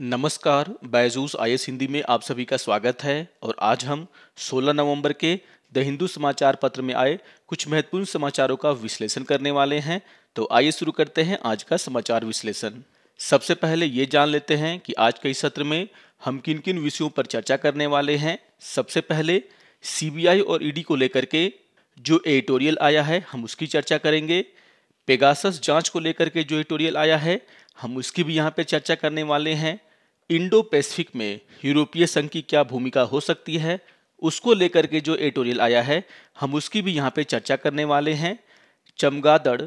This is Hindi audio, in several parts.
नमस्कार बायजूस आई एस हिंदी में आप सभी का स्वागत है और आज हम 16 नवंबर के द हिंदू समाचार पत्र में आए कुछ महत्वपूर्ण समाचारों का विश्लेषण करने वाले हैं तो आइए शुरू करते हैं आज का समाचार विश्लेषण सबसे पहले ये जान लेते हैं कि आज के इस सत्र में हम किन किन विषयों पर चर्चा करने वाले हैं सबसे पहले सीबीआई और ईडी को लेकर के जो एडिटोरियल आया है हम उसकी चर्चा करेंगे पेगासस जांच को लेकर के जो एडिटोरियल आया है हम उसकी भी यहाँ पे चर्चा करने वाले हैं इंडो पैसिफिक में यूरोपीय संघ की क्या भूमिका हो सकती है उसको लेकर के जो एटोरियल आया है हम उसकी भी यहाँ पे चर्चा करने वाले हैं चमगादड़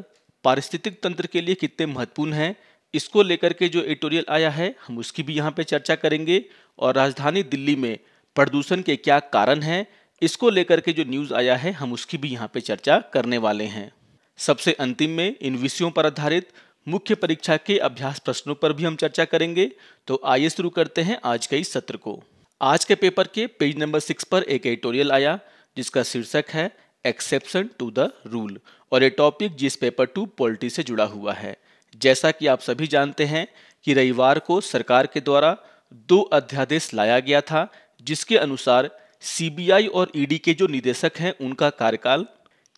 पारिस्थितिक तंत्र के लिए कितने महत्वपूर्ण हैं इसको लेकर के जो एटोरियल आया है हम उसकी भी यहाँ पे चर्चा करेंगे और राजधानी दिल्ली में प्रदूषण के क्या कारण हैं इसको लेकर के जो न्यूज़ आया है हम उसकी भी यहाँ पे चर्चा करने वाले हैं सबसे अंतिम में इन विषयों पर आधारित मुख्य परीक्षा के अभ्यास प्रश्नों पर भी हम चर्चा करेंगे तो आइए शुरू करते हैं आज के इस सत्र को आज के पेपर के पेज नंबर सिक्स पर एक एडिटोरियल आया जिसका शीर्षक है एक्सेप्शन टू द रूल और ये टॉपिक जिस पेपर टू पॉलिटी से जुड़ा हुआ है जैसा कि आप सभी जानते हैं कि रविवार को सरकार के द्वारा दो अध्यादेश लाया गया था जिसके अनुसार सीबीआई और ईडी के जो निदेशक हैं उनका कार्यकाल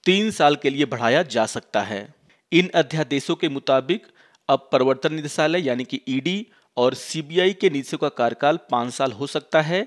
तीन साल के लिए बढ़ाया जा सकता है इन अध्यादेशों के मुताबिक अब प्रवर्तन निदेशालय यानी कि ईडी और सीबीआई के निदेशकों का कार्यकाल पाँच साल हो सकता है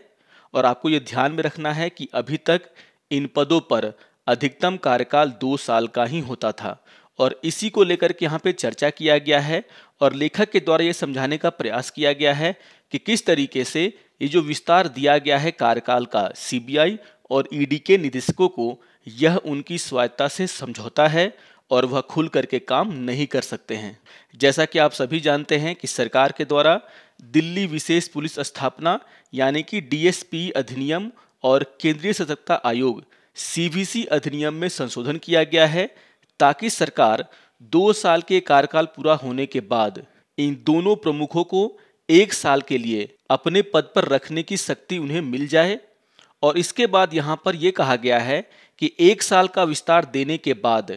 और आपको ये ध्यान में रखना है कि अभी तक इन पदों पर अधिकतम कार्यकाल दो साल का ही होता था और इसी को लेकर के यहाँ पे चर्चा किया गया है और लेखक के द्वारा ये समझाने का प्रयास किया गया है कि किस तरीके से ये जो विस्तार दिया गया है कार्यकाल का सीबीआई और ईडी के निदेशकों को यह उनकी स्वायत्ता से समझौता है और वह खुल करके काम नहीं कर सकते हैं जैसा कि आप सभी जानते हैं कि सरकार के द्वारा दिल्ली विशेष पुलिस स्थापना यानी कि डीएसपी अधिनियम और केंद्रीय सतर्कता आयोग सीबीसी अधिनियम में संशोधन किया गया है ताकि सरकार दो साल के कार्यकाल पूरा होने के बाद इन दोनों प्रमुखों को एक साल के लिए अपने पद पर रखने की शक्ति उन्हें मिल जाए और इसके बाद यहाँ पर यह कहा गया है कि एक साल का विस्तार देने के बाद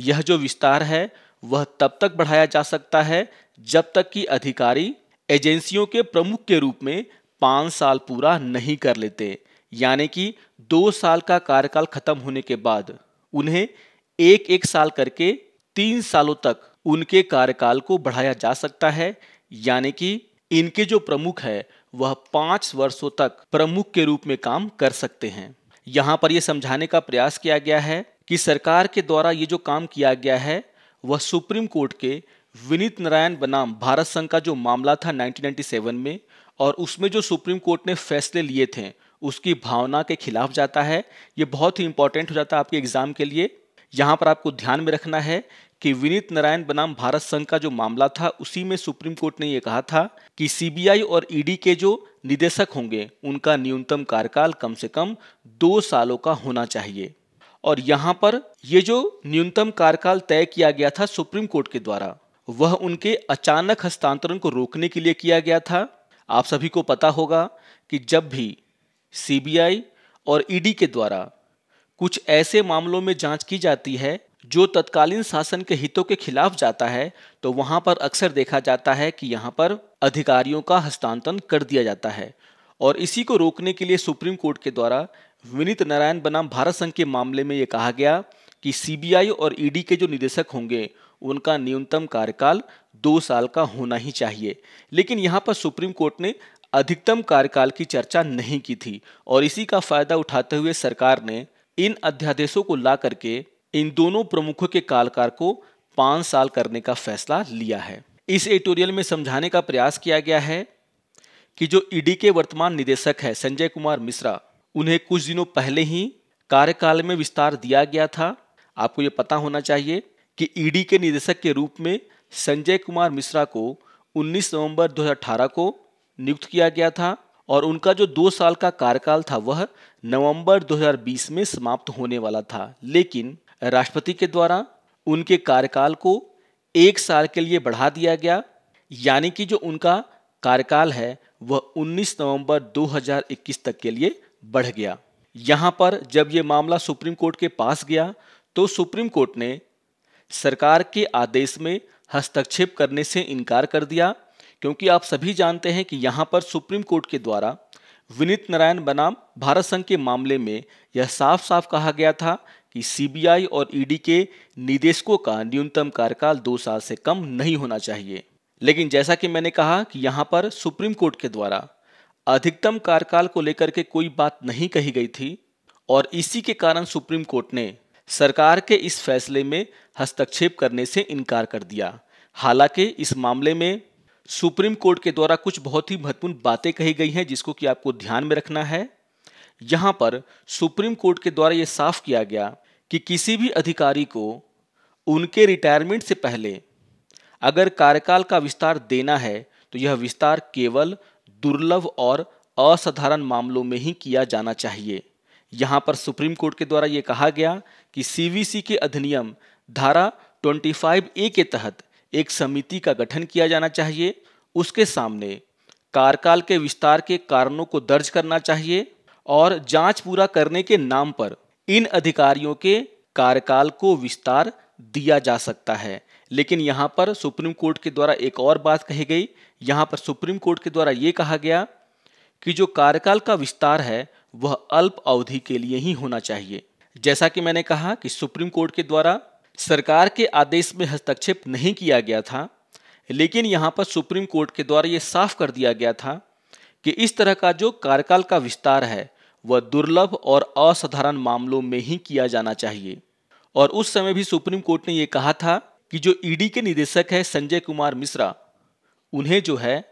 यह जो विस्तार है वह तब तक बढ़ाया जा सकता है जब तक कि अधिकारी एजेंसियों के प्रमुख के रूप में पाँच साल पूरा नहीं कर लेते यानी कि दो साल का कार्यकाल खत्म होने के बाद उन्हें एक एक साल करके तीन सालों तक उनके कार्यकाल को बढ़ाया जा सकता है यानी कि इनके जो प्रमुख है वह पाँच वर्षों तक प्रमुख के रूप में काम कर सकते हैं यहाँ पर यह समझाने का प्रयास किया गया है कि सरकार के द्वारा ये जो काम किया गया है वह सुप्रीम कोर्ट के विनीत नारायण बनाम भारत संघ का जो मामला था 1997 में और उसमें जो सुप्रीम कोर्ट ने फैसले लिए थे उसकी भावना के खिलाफ जाता है ये बहुत ही इंपॉर्टेंट हो जाता है आपके एग्जाम के लिए यहाँ पर आपको ध्यान में रखना है कि विनीत नारायण बनाम भारत संघ का जो मामला था उसी में सुप्रीम कोर्ट ने यह कहा था कि सीबीआई और ईडी e के जो निदेशक होंगे उनका न्यूनतम कार्यकाल कम से कम दो सालों का होना चाहिए और यहाँ पर ये जो न्यूनतम कार्यकाल तय किया गया था सुप्रीम कोर्ट के द्वारा वह उनके अचानक हस्तांतरण को रोकने के लिए किया गया था आप सभी को पता होगा कि जब भी सीबीआई और ईडी e के द्वारा कुछ ऐसे मामलों में जांच की जाती है जो तत्कालीन शासन के हितों के खिलाफ जाता है तो वहां पर अक्सर देखा जाता है कि यहां पर अधिकारियों का हस्तांतरण कर दिया जाता है और इसी को रोकने के लिए सुप्रीम कोर्ट के द्वारा विनीत नारायण बनाम भारत संघ के मामले में यह कहा गया कि सीबीआई और ईडी के जो निदेशक होंगे उनका न्यूनतम कार्यकाल दो साल का होना ही चाहिए लेकिन यहाँ पर सुप्रीम कोर्ट ने अधिकतम कार्यकाल की चर्चा नहीं की थी और इसी का फायदा उठाते हुए सरकार ने इन अध्यादेशों को ला करके इन दोनों प्रमुखों के कालकार को पांच साल करने का फैसला लिया है इस एडिटोरियल में समझाने का प्रयास किया गया है कि जो ईडी के वर्तमान निदेशक है संजय कुमार मिश्रा उन्हें कुछ दिनों पहले ही कार्यकाल में विस्तार दिया गया था आपको यह पता होना चाहिए कि ईडी e के निदेशक के रूप में संजय कुमार मिश्रा को 19 नवंबर 2018 को नियुक्त किया गया था और उनका जो दो साल का कार्यकाल था वह नवंबर 2020 में समाप्त होने वाला था लेकिन राष्ट्रपति के द्वारा उनके कार्यकाल को एक साल के लिए बढ़ा दिया गया यानी कि जो उनका कार्यकाल है वह 19 नवंबर 2021 तक के लिए बढ़ गया यहां पर जब ये मामला सुप्रीम कोर्ट के पास गया तो सुप्रीम कोर्ट ने सरकार के आदेश में हस्तक्षेप करने से इनकार कर दिया क्योंकि आप सभी जानते हैं कि यहां पर सुप्रीम कोर्ट के द्वारा विनीत नारायण बनाम भारत संघ के मामले में यह साफ साफ कहा गया था कि सीबीआई और ईडी के निदेशकों का न्यूनतम कार्यकाल दो साल से कम नहीं होना चाहिए लेकिन जैसा कि मैंने कहा कि यहां पर सुप्रीम कोर्ट के द्वारा अधिकतम कार्यकाल को लेकर के कोई बात नहीं कही गई थी और इसी के कारण सुप्रीम कोर्ट ने सरकार के इस फैसले में हस्तक्षेप करने से इनकार कर दिया हालांकि इस मामले में सुप्रीम कोर्ट के द्वारा कुछ बहुत ही महत्वपूर्ण बातें कही गई हैं जिसको कि आपको ध्यान में रखना है यहाँ पर सुप्रीम कोर्ट के द्वारा यह साफ किया गया कि किसी भी अधिकारी को उनके रिटायरमेंट से पहले अगर कार्यकाल का विस्तार देना है तो यह विस्तार केवल दुर्लभ और असाधारण मामलों में ही किया जाना चाहिए यहां पर सुप्रीम कोर्ट के द्वारा यह कहा गया कि सीवीसी के अधिनियम धारा 25 ए के तहत एक समिति का गठन किया जाना चाहिए उसके सामने कार्यकाल के विस्तार के कारणों को दर्ज करना चाहिए और जांच पूरा करने के नाम पर इन अधिकारियों के कार्यकाल को विस्तार दिया जा सकता है लेकिन यहाँ पर सुप्रीम कोर्ट के द्वारा एक और बात कही गई यहाँ पर सुप्रीम कोर्ट के द्वारा ये कहा गया कि जो कार्यकाल का विस्तार है वह अल्प अवधि के लिए ही होना चाहिए जैसा कि मैंने कहा कि सुप्रीम कोर्ट के द्वारा सरकार के आदेश में हस्तक्षेप नहीं किया गया था लेकिन यहाँ पर सुप्रीम कोर्ट के द्वारा ये साफ कर दिया गया था कि इस तरह का जो कार्यकाल का विस्तार है वह दुर्लभ और असाधारण मामलों में ही किया जाना चाहिए और उस समय भी सुप्रीम कोर्ट ने यह कहा था कि जो ईडी e के निदेशक है संजय कुमार मिश्रा उन्हें जो है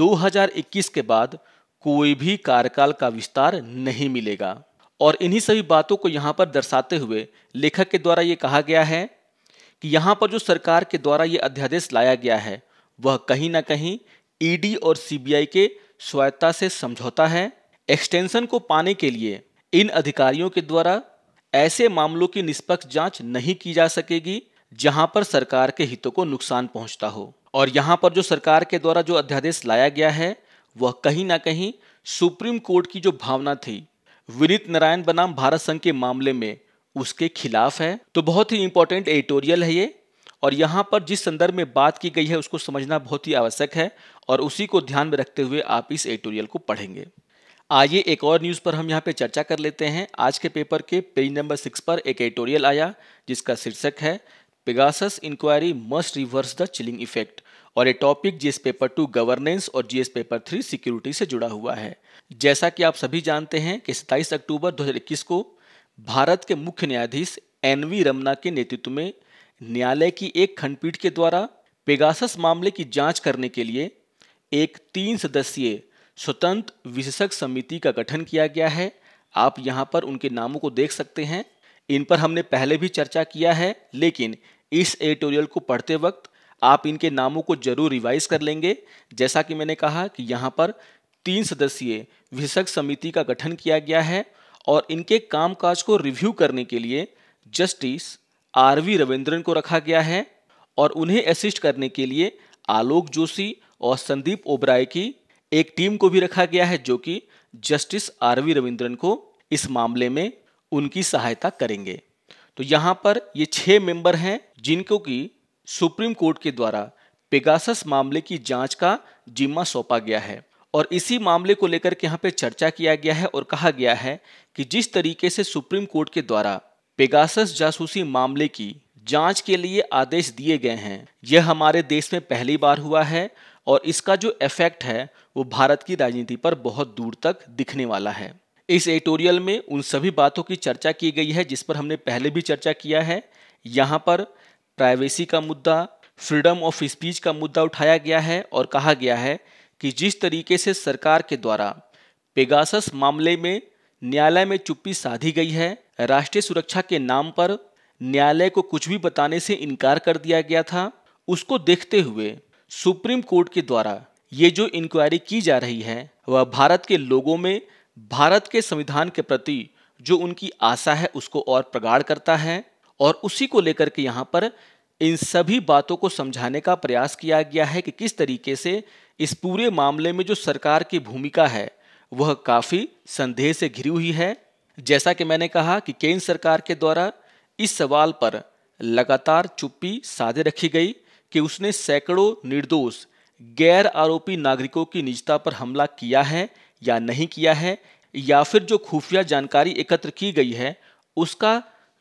2021 के बाद कोई भी कार्यकाल का विस्तार नहीं मिलेगा और इन्हीं सभी बातों को यहाँ पर दर्शाते हुए लेखक के द्वारा ये कहा गया है कि यहाँ पर जो सरकार के द्वारा ये अध्यादेश लाया गया है वह कहीं ना कहीं ईडी e और सीबीआई के स्वायत्ता से समझौता है एक्सटेंशन को पाने के लिए इन अधिकारियों के द्वारा ऐसे मामलों की निष्पक्ष जांच नहीं की जा सकेगी जहां पर सरकार के हितों को नुकसान पहुंचता हो और यहां पर जो सरकार के द्वारा जो अध्यादेश लाया गया है वह कहीं ना कहीं सुप्रीम कोर्ट की जो भावना थी विनीत नारायण बनाम भारत संघ के मामले में उसके खिलाफ है तो बहुत ही इंपॉर्टेंट एडिटोरियल है ये और यहाँ पर जिस संदर्भ में बात की गई है उसको समझना बहुत ही आवश्यक है और उसी को ध्यान में रखते हुए आप इस एडिटोरियल को पढ़ेंगे आइए एक और न्यूज़ पर हम यहाँ पे चर्चा कर लेते हैं आज के पेपर के पेज नंबर सिक्स पर एक एडिटोरियल आया जिसका शीर्षक है Pegasus inquiry must reverse the chilling effect और ये topic GS paper two governance और जीएस पेपर थ्री सिक्योरिटी से जुड़ा हुआ है जैसा कि आप सभी जानते हैं कि 27 अक्टूबर 2021 को भारत के मुख्य न्यायाधीश एन वी रमना के नेतृत्व में न्यायालय की एक खंडपीठ के द्वारा पेगासस मामले की जांच करने के लिए एक तीन सदस्यीय स्वतंत्र विशेषज्ञ समिति का गठन किया गया है आप यहां पर उनके नामों को देख सकते हैं इन पर हमने पहले भी चर्चा किया है लेकिन इस एडिटोरियल को पढ़ते वक्त आप इनके नामों को जरूर रिवाइज कर लेंगे जैसा कि मैंने कहा कि यहाँ पर तीन सदस्यीय विशेषज्ञ समिति का गठन किया गया है और इनके कामकाज को रिव्यू करने के लिए जस्टिस आर वी रविंद्रन को रखा गया है और उन्हें असिस्ट करने के लिए आलोक जोशी और संदीप ओबराय की एक टीम को भी रखा गया है जो कि जस्टिस आर वी रविंद्रन को इस मामले में उनकी सहायता करेंगे तो यहाँ पर ये छह मेंबर हैं जिनको की सुप्रीम कोर्ट के द्वारा पेगासस मामले की जांच का जिम्मा सौंपा गया है और इसी मामले को लेकर के यहाँ पे चर्चा किया गया है और कहा गया है कि जिस तरीके से सुप्रीम कोर्ट के द्वारा पेगासस जासूसी मामले की जांच के लिए आदेश दिए गए हैं यह हमारे देश में पहली बार हुआ है और इसका जो इफेक्ट है वो भारत की राजनीति पर बहुत दूर तक दिखने वाला है इस एडिटोरियल में उन सभी बातों की चर्चा की गई है जिस पर हमने पहले भी चर्चा किया है यहाँ पर प्राइवेसी का मुद्दा फ्रीडम ऑफ स्पीच का मुद्दा उठाया गया है और कहा गया है कि जिस तरीके से सरकार के द्वारा पेगासस मामले में न्यायालय में चुप्पी साधी गई है राष्ट्रीय सुरक्षा के नाम पर न्यायालय को कुछ भी बताने से इनकार कर दिया गया था उसको देखते हुए सुप्रीम कोर्ट के द्वारा ये जो इंक्वायरी की जा रही है वह भारत के लोगों में भारत के संविधान के प्रति जो उनकी आशा है उसको और प्रगाढ़ करता है और उसी को लेकर के यहाँ पर इन सभी बातों को समझाने का प्रयास किया गया है कि किस तरीके से इस पूरे मामले में जो सरकार की भूमिका है वह काफ़ी संदेह से घिरी हुई है जैसा कि मैंने कहा कि केंद्र सरकार के द्वारा इस सवाल पर लगातार चुप्पी साधे रखी गई कि उसने सैकड़ों निर्दोष गैर आरोपी नागरिकों की निजता पर हमला किया है या नहीं किया है या फिर जो खुफिया जानकारी एकत्र की गई है उसका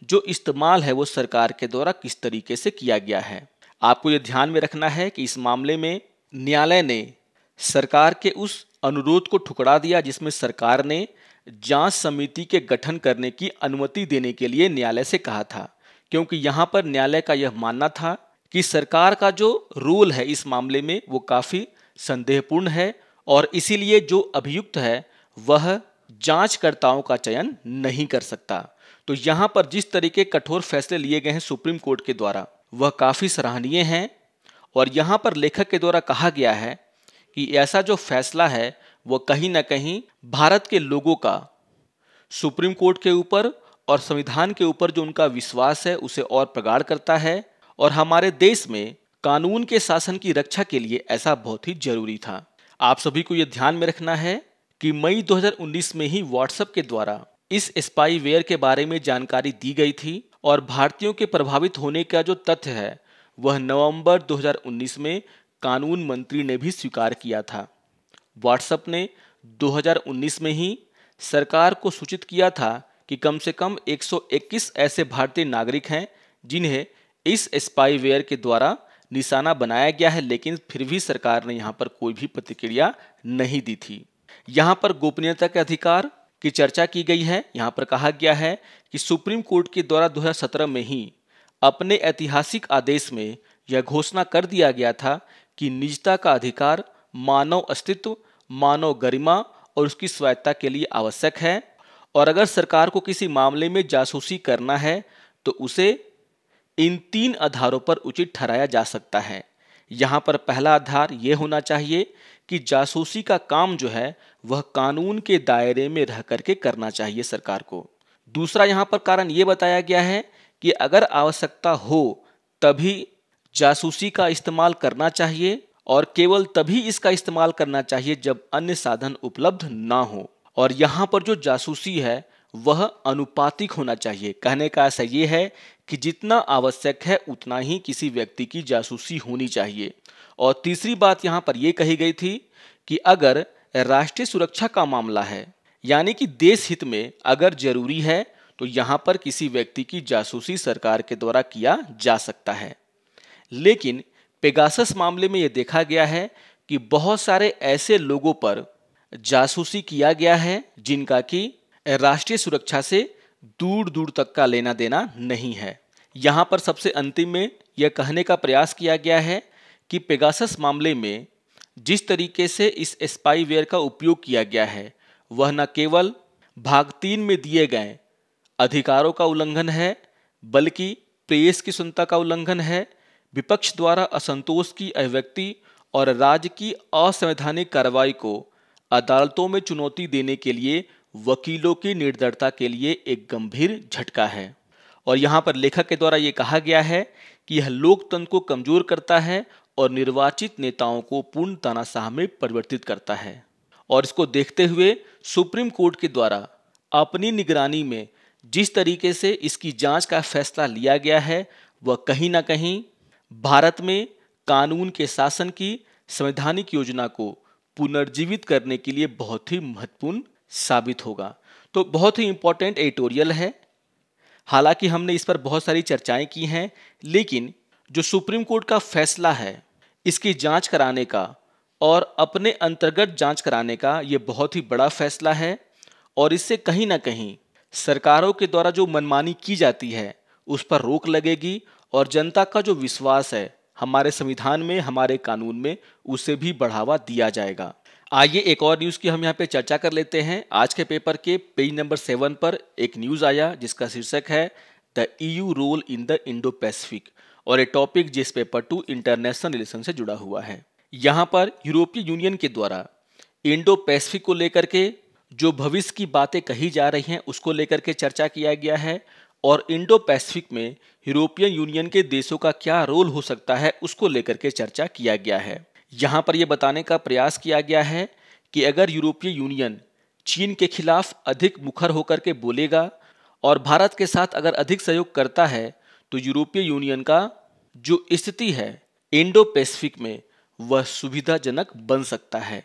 जो इस्तेमाल है वो सरकार के द्वारा किस तरीके से किया गया है आपको ये ध्यान में रखना है कि इस मामले में न्यायालय ने सरकार के उस अनुरोध को ठुकरा दिया जिसमें सरकार ने जांच समिति के गठन करने की अनुमति देने के लिए न्यायालय से कहा था क्योंकि यहाँ पर न्यायालय का यह मानना था कि सरकार का जो रूल है इस मामले में वो काफ़ी संदेहपूर्ण है और इसीलिए जो अभियुक्त है वह जांचकर्ताओं का चयन नहीं कर सकता तो यहां पर जिस तरीके कठोर फैसले लिए गए हैं सुप्रीम कोर्ट के द्वारा वह काफ़ी सराहनीय हैं और यहाँ पर लेखक के द्वारा कहा गया है कि ऐसा जो फैसला है वह कहीं ना कहीं भारत के लोगों का सुप्रीम कोर्ट के ऊपर और संविधान के ऊपर जो उनका विश्वास है उसे और प्रगाढ़ करता है और हमारे देश में कानून के शासन की रक्षा के लिए ऐसा बहुत ही जरूरी था आप सभी को यह ध्यान में रखना है कि मई 2019 में ही व्हाट्सएप के द्वारा इस स्पाईवेयर के बारे में जानकारी दी गई थी और भारतीयों के प्रभावित होने का जो तथ्य है वह नवंबर 2019 में कानून मंत्री ने भी स्वीकार किया था व्हाट्सएप ने 2019 में ही सरकार को सूचित किया था कि कम से कम 121 ऐसे भारतीय नागरिक हैं जिन्हें इस स्पाईवेयर के द्वारा निशाना बनाया गया है लेकिन फिर भी सरकार ने यहाँ पर कोई भी प्रतिक्रिया नहीं दी थी यहाँ पर गोपनीयता के अधिकार की चर्चा की गई है यहाँ पर कहा गया है कि सुप्रीम कोर्ट के द्वारा 2017 में ही अपने ऐतिहासिक आदेश में यह घोषणा कर दिया गया था कि निजता का अधिकार मानव अस्तित्व मानव गरिमा और उसकी स्वायत्ता के लिए आवश्यक है और अगर सरकार को किसी मामले में जासूसी करना है तो उसे इन तीन आधारों पर उचित ठहराया जा सकता है यहां पर पहला आधार यह होना चाहिए कि जासूसी का काम जो है वह कानून के दायरे में रह करके करना चाहिए सरकार को दूसरा यहाँ पर कारण यह बताया गया है कि अगर आवश्यकता हो तभी जासूसी का इस्तेमाल करना चाहिए और केवल तभी इसका इस्तेमाल करना चाहिए जब अन्य साधन उपलब्ध ना हो और यहां पर जो जासूसी है वह अनुपातिक होना चाहिए कहने का ऐसा ये है कि जितना आवश्यक है उतना ही किसी व्यक्ति की जासूसी होनी चाहिए और तीसरी बात यहाँ पर यह कही गई थी कि अगर राष्ट्रीय सुरक्षा का मामला है यानी कि देश हित में अगर जरूरी है तो यहाँ पर किसी व्यक्ति की जासूसी सरकार के द्वारा किया जा सकता है लेकिन पेगासस मामले में यह देखा गया है कि बहुत सारे ऐसे लोगों पर जासूसी किया गया है जिनका कि राष्ट्रीय सुरक्षा से दूर दूर तक का लेना देना नहीं है यहाँ पर सबसे अंतिम में यह कहने का प्रयास किया गया है कि पेगासस मामले में जिस तरीके से इस स्पाईवेयर का उपयोग किया गया है वह न केवल भाग तीन में दिए गए अधिकारों का उल्लंघन है बल्कि प्रेस की सुनता का उल्लंघन है विपक्ष द्वारा असंतोष की अभिव्यक्ति और राज्य की असंवैधानिक कार्रवाई को अदालतों में चुनौती देने के लिए वकीलों की निर्दयता के लिए एक गंभीर झटका है और यहाँ पर लेखक के द्वारा ये कहा गया है कि यह लोकतंत्र को कमजोर करता है और निर्वाचित नेताओं को पूर्ण तानाशाह में परिवर्तित करता है और इसको देखते हुए सुप्रीम कोर्ट के द्वारा अपनी निगरानी में जिस तरीके से इसकी जांच का फैसला लिया गया है वह कहीं ना कहीं भारत में कानून के शासन की संवैधानिक योजना को पुनर्जीवित करने के लिए बहुत ही महत्वपूर्ण साबित होगा तो बहुत ही इंपॉर्टेंट एडिटोरियल है हालांकि हमने इस पर बहुत सारी चर्चाएं की हैं लेकिन जो सुप्रीम कोर्ट का फैसला है इसकी जांच कराने का और अपने अंतर्गत जांच कराने का ये बहुत ही बड़ा फैसला है और इससे कहीं ना कहीं सरकारों के द्वारा जो मनमानी की जाती है उस पर रोक लगेगी और जनता का जो विश्वास है हमारे संविधान में हमारे कानून में उसे भी बढ़ावा दिया जाएगा आइए एक और न्यूज़ की हम यहाँ पे चर्चा कर लेते हैं आज के पेपर के पेज नंबर सेवन पर एक न्यूज़ आया जिसका शीर्षक है the EU role in the Indo Pacific और ये टॉपिक जिस पेपर टू इंटरनेशनल रिलेशन से जुड़ा हुआ है यहाँ पर यूरोपीय यूनियन के द्वारा इंडो पैसिफिक को लेकर के जो भविष्य की बातें कही जा रही हैं उसको लेकर के चर्चा किया गया है और इंडो पैसिफिक में यूरोपियन यूनियन के देशों का क्या रोल हो सकता है उसको लेकर के चर्चा किया गया है यहाँ पर यह बताने का प्रयास किया गया है कि अगर यूरोपीय यूनियन चीन के खिलाफ अधिक मुखर होकर के बोलेगा और भारत के साथ अगर अधिक सहयोग करता है तो यूरोपीय यूनियन का जो स्थिति है इंडो पैसिफिक में वह सुविधाजनक बन सकता है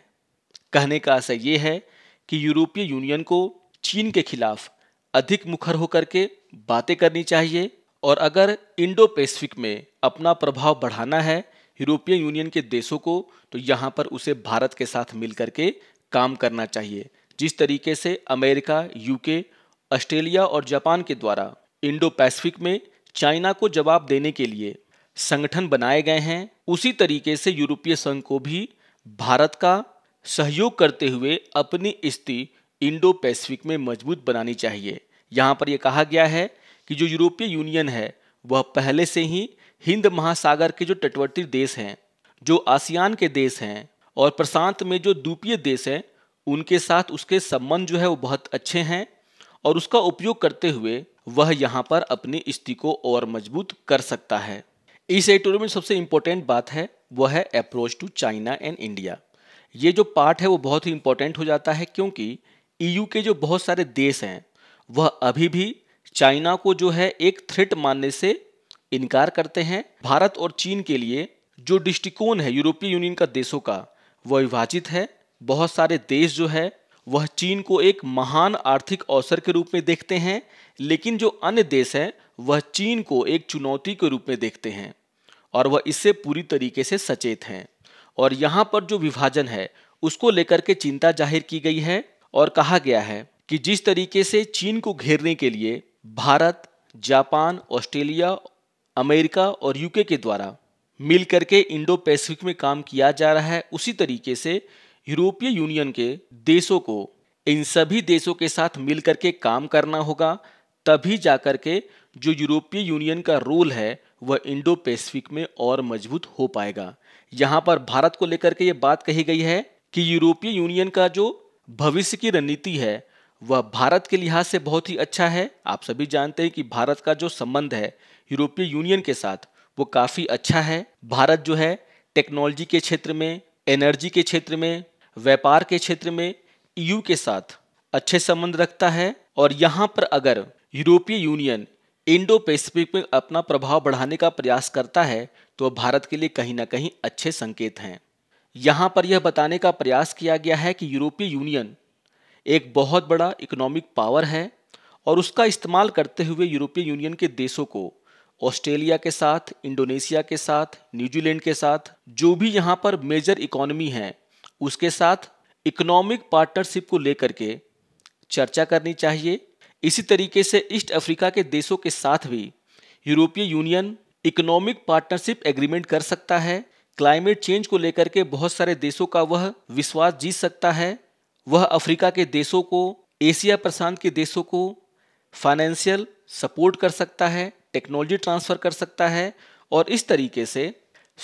कहने का असर यह है कि यूरोपीय यूनियन को चीन के खिलाफ अधिक मुखर होकर के बातें करनी चाहिए और अगर इंडो पैसिफिक में अपना प्रभाव बढ़ाना है यूरोपीय यूनियन के देशों को तो यहाँ पर उसे भारत के साथ मिलकर के काम करना चाहिए जिस तरीके से अमेरिका यूके ऑस्ट्रेलिया और जापान के द्वारा इंडो पैसिफिक में चाइना को जवाब देने के लिए संगठन बनाए गए हैं उसी तरीके से यूरोपीय संघ को भी भारत का सहयोग करते हुए अपनी स्थिति इंडो पैसिफिक में मजबूत बनानी चाहिए यहाँ पर यह कहा गया है कि जो यूरोपीय यूनियन है वह पहले से ही हिंद महासागर के जो तटवर्ती देश हैं जो आसियान के देश हैं और प्रशांत में जो द्वीपीय देश हैं उनके साथ उसके संबंध जो है वो बहुत अच्छे हैं और उसका उपयोग करते हुए वह यहाँ पर अपनी स्थिति को और मजबूत कर सकता है इस एटोरियो में सबसे इम्पोर्टेंट बात है वह है approach to China and India ये जो पार्ट है वो बहुत ही इम्पोर्टेंट हो जाता है क्योंकि ईयू e के जो बहुत सारे देश हैं वह अभी भी चाइना को जो है एक थ्रेट मानने से इनकार करते हैं भारत और चीन के लिए जो दृष्टिकोण है यूरोपीय यूनियन का देशों का वह विभाजित है बहुत सारे देश जो है वह चीन को एक महान आर्थिक अवसर के रूप में देखते हैं लेकिन जो अन्य देश हैं वह चीन को एक चुनौती के रूप में देखते हैं और वह इससे पूरी तरीके से सचेत हैं और यहाँ पर जो विभाजन है उसको लेकर के चिंता जाहिर की गई है और कहा गया है कि जिस तरीके से चीन को घेरने के लिए भारत जापान ऑस्ट्रेलिया अमेरिका और यूके के द्वारा मिल करके इंडो पैसिफिक में काम किया जा रहा है उसी तरीके से यूरोपीय यूनियन के देशों को इन सभी देशों के साथ मिल करके काम करना होगा तभी जा कर के जो यूरोपीय यूनियन का रोल है वह इंडो पैसिफिक में और मजबूत हो पाएगा यहाँ पर भारत को लेकर के ये बात कही गई है कि यूरोपीय यूनियन का जो भविष्य की रणनीति है वह भारत के लिहाज से बहुत ही अच्छा है आप सभी जानते हैं कि भारत का जो संबंध है यूरोपीय यूनियन के साथ वो काफ़ी अच्छा है भारत जो है टेक्नोलॉजी के क्षेत्र में एनर्जी के क्षेत्र में व्यापार के क्षेत्र में ईयू e के साथ अच्छे संबंध रखता है और यहाँ पर अगर यूरोपीय यूनियन इंडो पैसिफिक में अपना प्रभाव बढ़ाने का प्रयास करता है तो भारत के लिए कहीं ना कहीं अच्छे संकेत हैं यहाँ पर यह बताने का प्रयास किया गया है कि यूरोपीय यूनियन एक बहुत बड़ा इकोनॉमिक पावर है और उसका इस्तेमाल करते हुए यूरोपीय यूनियन के देशों को ऑस्ट्रेलिया के साथ इंडोनेशिया के साथ न्यूजीलैंड के साथ जो भी यहाँ पर मेजर इकोनॉमी है उसके साथ इकोनॉमिक पार्टनरशिप को लेकर के चर्चा करनी चाहिए इसी तरीके से ईस्ट अफ्रीका के देशों के साथ भी यूरोपीय यूनियन इकोनॉमिक पार्टनरशिप एग्रीमेंट कर सकता है क्लाइमेट चेंज को लेकर के बहुत सारे देशों का वह विश्वास जीत सकता है वह अफ्रीका के देशों को एशिया प्रशांत के देशों को फाइनेंशियल सपोर्ट कर सकता है टेक्नोलॉजी ट्रांसफ़र कर सकता है और इस तरीके से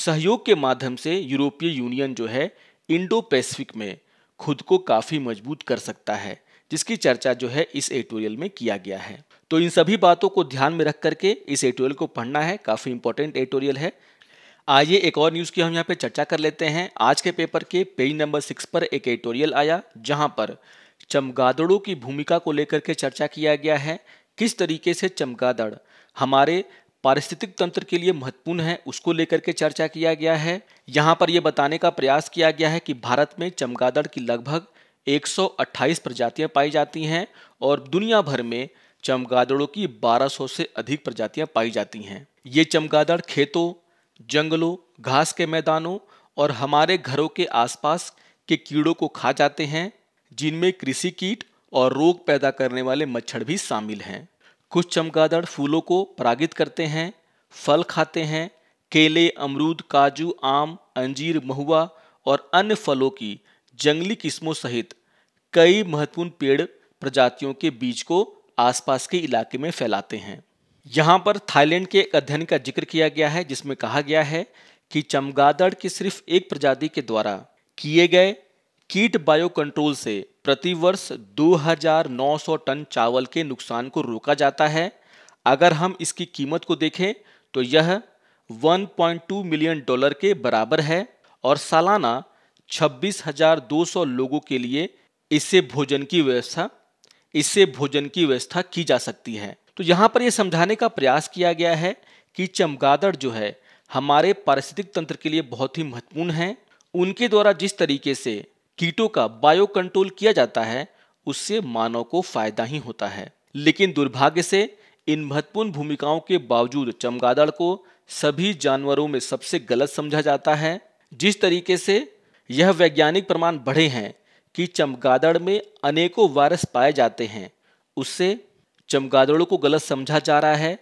सहयोग के माध्यम से यूरोपीय यूनियन जो है इंडो पैसिफिक में खुद को काफ़ी मजबूत कर सकता है जिसकी चर्चा जो है इस एटोरियल में किया गया है तो इन सभी बातों को ध्यान में रख करके इस एटोरियल को पढ़ना है काफ़ी इंपॉर्टेंट एटोरियल है आइए एक और न्यूज़ की हम यहाँ पे चर्चा कर लेते हैं आज के पेपर के पेज नंबर सिक्स पर एक एटोरियल आया जहाँ पर चमगादड़ों की भूमिका को लेकर के चर्चा किया गया है किस तरीके से चमगादड़ हमारे पारिस्थितिक तंत्र के लिए महत्वपूर्ण है उसको लेकर के चर्चा किया गया है यहाँ पर यह बताने का प्रयास किया गया है कि भारत में चमगादड़ की लगभग 128 प्रजातियां पाई जाती हैं और दुनिया भर में चमगादड़ों की 1200 से अधिक प्रजातियां पाई जाती हैं ये चमगादड़ खेतों जंगलों घास के मैदानों और हमारे घरों के आसपास के कीड़ों को खा जाते हैं जिनमें कृषि कीट और रोग पैदा करने वाले मच्छर भी शामिल हैं कुछ चमगादड़ फूलों को परागित करते हैं फल खाते हैं केले अमरूद काजू आम अंजीर महुआ और अन्य फलों की जंगली किस्मों सहित कई महत्वपूर्ण पेड़ प्रजातियों के बीज को आसपास के इलाके में फैलाते हैं यहाँ पर थाईलैंड के एक अध्ययन का जिक्र किया गया है जिसमें कहा गया है कि चमगादड़ की सिर्फ एक प्रजाति के द्वारा किए गए कीट बायो कंट्रोल से प्रतिवर्ष 2,900 टन चावल के नुकसान को रोका जाता है अगर हम इसकी कीमत को देखें तो यह 1.2 मिलियन डॉलर के बराबर है और सालाना 26,200 लोगों के लिए इससे भोजन की व्यवस्था इससे भोजन की व्यवस्था की जा सकती है तो यहाँ पर यह समझाने का प्रयास किया गया है कि चमगादड़ जो है हमारे पारिस्थितिक तंत्र के लिए बहुत ही महत्वपूर्ण है उनके द्वारा जिस तरीके से कीटों का बायो कंट्रोल किया जाता है उससे मानव को फायदा ही होता है लेकिन दुर्भाग्य से इन महत्वपूर्ण भूमिकाओं के बावजूद चमगादड़ को सभी जानवरों में सबसे गलत समझा जाता है जिस तरीके से यह वैज्ञानिक प्रमाण बढ़े हैं कि चमगादड़ में अनेकों वायरस पाए जाते हैं उससे चमगादड़ों को गलत समझा जा रहा है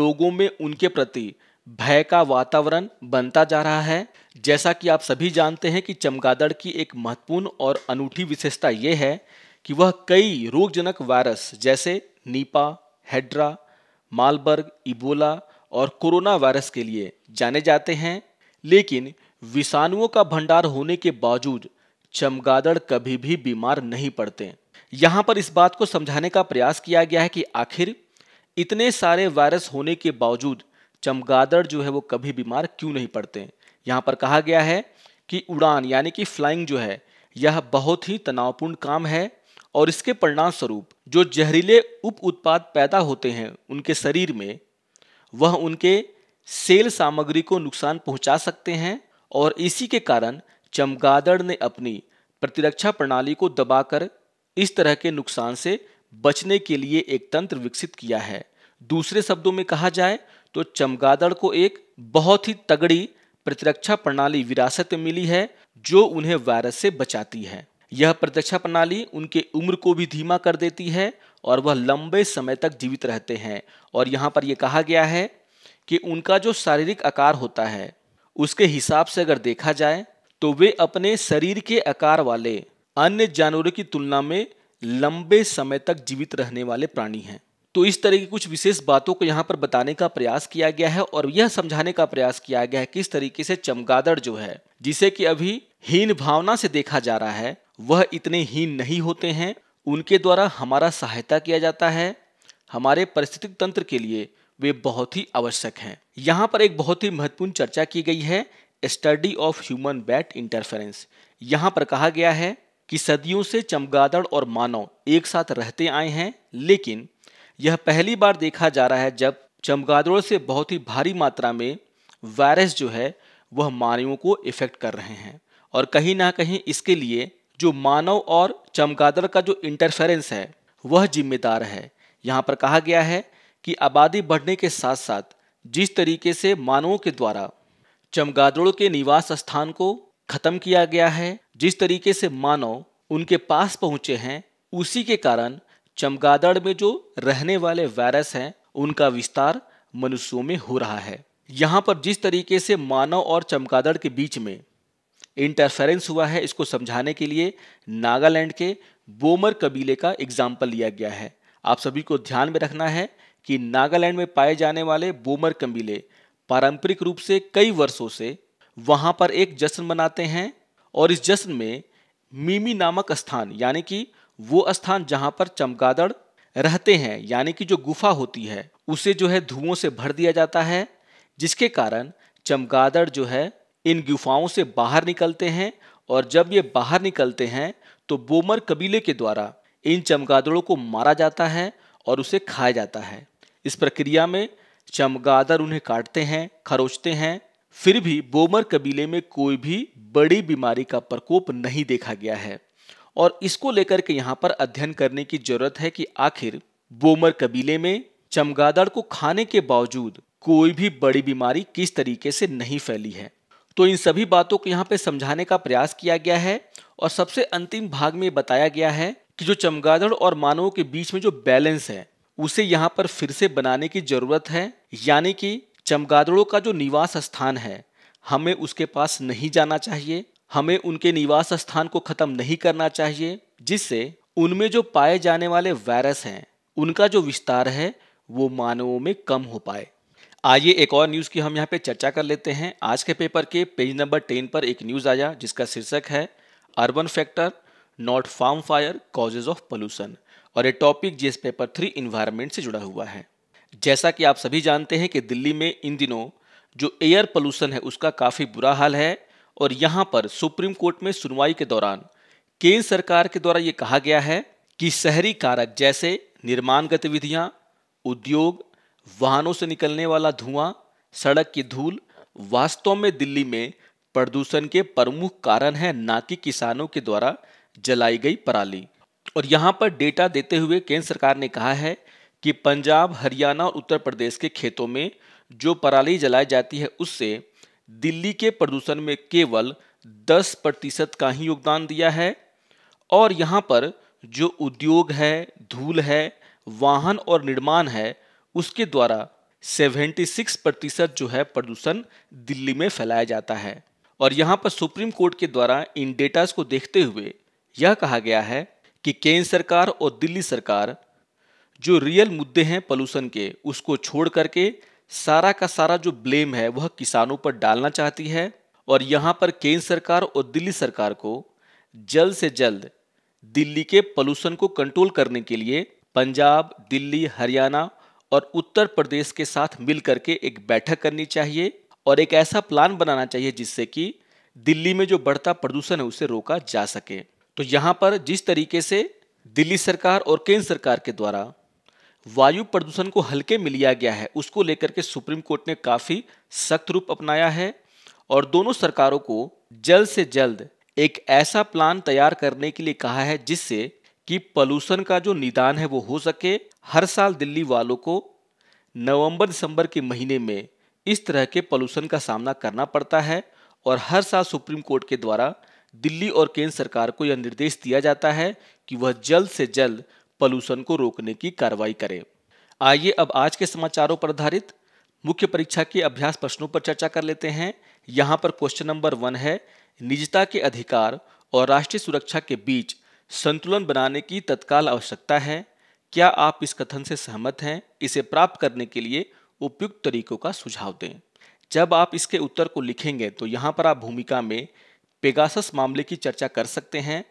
लोगों में उनके प्रति भय का वातावरण बनता जा रहा है जैसा कि आप सभी जानते हैं कि चमगादड़ की एक महत्वपूर्ण और अनूठी विशेषता यह है कि वह कई रोगजनक वायरस जैसे नीपा हेड्रा मालबर्ग इबोला और कोरोना वायरस के लिए जाने जाते हैं लेकिन विषाणुओं का भंडार होने के बावजूद चमगादड़ कभी भी बीमार नहीं पड़ते यहाँ पर इस बात को समझाने का प्रयास किया गया है कि आखिर इतने सारे वायरस होने के बावजूद चमगादड़ जो है वो कभी बीमार क्यों नहीं पड़ते यहाँ पर कहा गया है कि उड़ान यानी कि फ्लाइंग जो है यह बहुत ही तनावपूर्ण काम है और इसके परिणाम स्वरूप जो जहरीले उप उत्पाद पैदा होते हैं उनके शरीर में वह उनके सेल सामग्री को नुकसान पहुंचा सकते हैं और इसी के कारण चमगादड़ ने अपनी प्रतिरक्षा प्रणाली को दबाकर इस तरह के नुकसान से बचने के लिए एक तंत्र विकसित किया है दूसरे शब्दों में कहा जाए तो चमगादड़ को एक बहुत ही तगड़ी प्रतिरक्षा प्रणाली विरासत में मिली है जो उन्हें वायरस से बचाती है यह प्रतिरक्षा प्रणाली उनके उम्र को भी धीमा कर देती है और वह लंबे समय तक जीवित रहते हैं और यहाँ पर यह कहा गया है कि उनका जो शारीरिक आकार होता है उसके हिसाब से अगर देखा जाए तो वे अपने शरीर के आकार वाले अन्य जानवरों की तुलना में लंबे समय तक जीवित रहने वाले प्राणी हैं तो इस तरह की कुछ विशेष बातों को यहाँ पर बताने का प्रयास किया गया है और यह समझाने का प्रयास किया गया है कि इस तरीके से चमगादड़ जो है जिसे कि अभी हीन भावना से देखा जा रहा है वह इतने हीन नहीं होते हैं उनके द्वारा हमारा सहायता किया जाता है हमारे परिस्थितिक तंत्र के लिए वे बहुत ही आवश्यक हैं यहाँ पर एक बहुत ही महत्वपूर्ण चर्चा की गई है study of human bat interference यहाँ पर कहा गया है कि सदियों से चमगादड़ और मानव एक साथ रहते आए हैं लेकिन यह पहली बार देखा जा रहा है जब चमगादड़ों से बहुत ही भारी मात्रा में वायरस जो है वह मानवों को इफेक्ट कर रहे हैं और कहीं ना कहीं इसके लिए जो मानव और चमगादड़ का जो इंटरफेरेंस है वह जिम्मेदार है यहाँ पर कहा गया है कि आबादी बढ़ने के साथ साथ जिस तरीके से मानवों के द्वारा चमगादड़ों के निवास स्थान को खत्म किया गया है जिस तरीके से मानव उनके पास पहुंचे हैं उसी के कारण चमगादड़ में जो रहने वाले वायरस हैं उनका विस्तार मनुष्यों में हो रहा है यहाँ पर जिस तरीके से मानव और चमगादड़ के बीच में इंटरफेरेंस हुआ है इसको समझाने के लिए नागालैंड के बोमर कबीले का एग्जाम्पल लिया गया है आप सभी को ध्यान में रखना है कि नागालैंड में पाए जाने वाले बोमर कबीले पारंपरिक रूप से कई वर्षों से वहां पर एक जश्न मनाते हैं और इस जश्न में मीमी नामक स्थान यानी कि वो स्थान जहां पर चमगादड़ रहते हैं यानी कि जो गुफा होती है उसे जो है धुओं से भर दिया जाता है जिसके कारण चमगादड़ जो है इन गुफाओं से बाहर निकलते हैं और जब ये बाहर निकलते हैं तो बोमर कबीले के द्वारा इन चमगादड़ों को मारा जाता है और उसे खाया जाता है इस प्रक्रिया में चमगादड़ उन्हें काटते हैं खरोचते हैं फिर भी बोमर कबीले में कोई भी बड़ी बीमारी का प्रकोप नहीं देखा गया है और इसको लेकर के यहाँ पर अध्ययन करने की जरूरत है कि आखिर बोमर कबीले में चमगादड़ को खाने के बावजूद कोई भी बड़ी बीमारी किस तरीके से नहीं फैली है तो इन सभी बातों को यहाँ पे समझाने का प्रयास किया गया है और सबसे अंतिम भाग में बताया गया है कि जो चमगादड़ और मानवों के बीच में जो बैलेंस है उसे यहाँ पर फिर से बनाने की जरूरत है यानी कि चमगादड़ों का जो निवास स्थान है हमें उसके पास नहीं जाना चाहिए हमें उनके निवास स्थान को खत्म नहीं करना चाहिए जिससे उनमें जो पाए जाने वाले वायरस हैं उनका जो विस्तार है वो मानवों में कम हो पाए आइए एक और न्यूज़ की हम यहाँ पे चर्चा कर लेते हैं आज के पेपर के पेज नंबर टेन पर एक न्यूज़ आया जिसका शीर्षक है urban factor not farm fire causes of pollution और ये topic GS paper three environment से जुड़ा हुआ है जैसा कि आप सभी जानते हैं कि दिल्ली में इन दिनों जो एयर पोल्यूशन है उसका काफ़ी बुरा हाल है और यहां पर सुप्रीम कोर्ट में सुनवाई के दौरान केंद्र सरकार के द्वारा ये कहा गया है कि शहरी कारक जैसे निर्माण गतिविधियां उद्योग वाहनों से निकलने वाला धुआं सड़क की धूल वास्तव में दिल्ली में प्रदूषण के प्रमुख कारण है ना कि किसानों के द्वारा जलाई गई पराली और यहां पर डेटा देते हुए केंद्र सरकार ने कहा है कि पंजाब हरियाणा और उत्तर प्रदेश के खेतों में जो पराली जलाई जाती है उससे दिल्ली के प्रदूषण में केवल 10 प्रतिशत का ही योगदान दिया है और यहाँ पर जो उद्योग है धूल है वाहन और निर्माण है उसके द्वारा 76 प्रतिशत जो है प्रदूषण दिल्ली में फैलाया जाता है और यहाँ पर सुप्रीम कोर्ट के द्वारा इन डेटास को देखते हुए यह कहा गया है कि केंद्र सरकार और दिल्ली सरकार जो रियल मुद्दे हैं पॉल्यूशन के उसको छोड़ करके सारा का सारा जो ब्लेम है वह किसानों पर डालना चाहती है और यहां पर केंद्र सरकार और दिल्ली सरकार को जल्द से जल्द दिल्ली के पोल्यूशन को कंट्रोल करने के लिए पंजाब दिल्ली हरियाणा और उत्तर प्रदेश के साथ मिलकर के एक बैठक करनी चाहिए और एक ऐसा प्लान बनाना चाहिए जिससे कि दिल्ली में जो बढ़ता प्रदूषण है उसे रोका जा सके तो यहां पर जिस तरीके से दिल्ली सरकार और केंद्र सरकार के द्वारा वायु प्रदूषण को हल्के में लिया गया है उसको लेकर के सुप्रीम कोर्ट ने काफ़ी सख्त रूप अपनाया है और दोनों सरकारों को जल्द से जल्द एक ऐसा प्लान तैयार करने के लिए कहा है जिससे कि पोल्यूशन का जो निदान है वो हो सके हर साल दिल्ली वालों को नवंबर दिसंबर के महीने में इस तरह के पोल्यूशन का सामना करना पड़ता है और हर साल सुप्रीम कोर्ट के द्वारा दिल्ली और केंद्र सरकार को यह निर्देश दिया जाता है कि वह जल्द से जल्द पॉल्यूशन को रोकने की कार्रवाई करें आइए अब आज के समाचारों पर आधारित मुख्य परीक्षा के अभ्यास प्रश्नों पर चर्चा कर लेते हैं यहाँ पर क्वेश्चन नंबर वन है निजता के अधिकार और राष्ट्रीय सुरक्षा के बीच संतुलन बनाने की तत्काल आवश्यकता है क्या आप इस कथन से सहमत हैं इसे प्राप्त करने के लिए उपयुक्त तरीकों का सुझाव दें जब आप इसके उत्तर को लिखेंगे तो यहाँ पर आप भूमिका में पेगासस मामले की चर्चा कर सकते हैं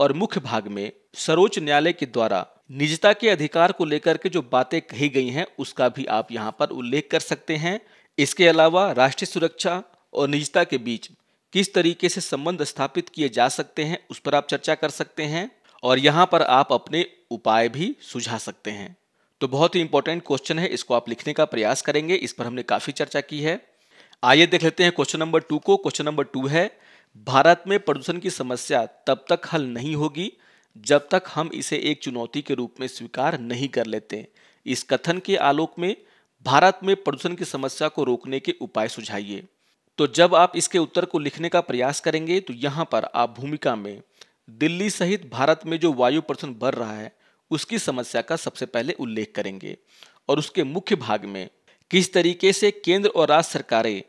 और मुख्य भाग में सर्वोच्च न्यायालय के द्वारा निजता के अधिकार को लेकर के जो बातें कही गई हैं उसका भी आप यहाँ पर उल्लेख कर सकते हैं इसके अलावा राष्ट्रीय सुरक्षा और निजता के बीच किस तरीके से संबंध स्थापित किए जा सकते हैं उस पर आप चर्चा कर सकते हैं और यहाँ पर आप अपने उपाय भी सुझा सकते हैं तो बहुत ही इंपॉर्टेंट क्वेश्चन है इसको आप लिखने का प्रयास करेंगे इस पर हमने काफ़ी चर्चा की है आइए देख लेते हैं क्वेश्चन नंबर टू को क्वेश्चन नंबर टू है भारत में प्रदूषण की समस्या तब तक हल नहीं होगी जब तक हम इसे एक चुनौती के रूप में स्वीकार नहीं कर लेते इस कथन के आलोक में भारत में प्रदूषण की समस्या को रोकने के उपाय सुझाइए तो जब आप इसके उत्तर को लिखने का प्रयास करेंगे तो यहाँ पर आप भूमिका में दिल्ली सहित भारत में जो वायु प्रदूषण बढ़ रहा है उसकी समस्या का सबसे पहले उल्लेख करेंगे और उसके मुख्य भाग में किस तरीके से केंद्र और राज्य सरकारें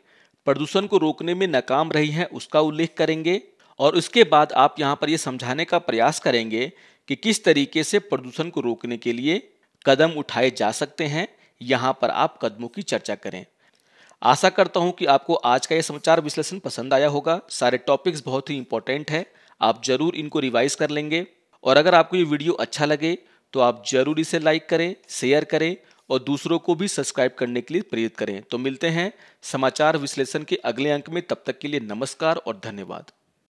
प्रदूषण को रोकने में नाकाम रही हैं उसका उल्लेख करेंगे और उसके बाद आप यहाँ पर यह समझाने का प्रयास करेंगे कि किस तरीके से प्रदूषण को रोकने के लिए कदम उठाए जा सकते हैं यहाँ पर आप कदमों की चर्चा करें आशा करता हूँ कि आपको आज का यह समाचार विश्लेषण पसंद आया होगा सारे टॉपिक्स बहुत ही इंपॉर्टेंट है आप जरूर इनको रिवाइज कर लेंगे और अगर आपको ये वीडियो अच्छा लगे तो आप जरूर इसे लाइक करें शेयर करें और दूसरों को भी सब्सक्राइब करने के लिए प्रेरित करें तो मिलते हैं समाचार विश्लेषण के अगले अंक में तब तक के लिए नमस्कार और धन्यवाद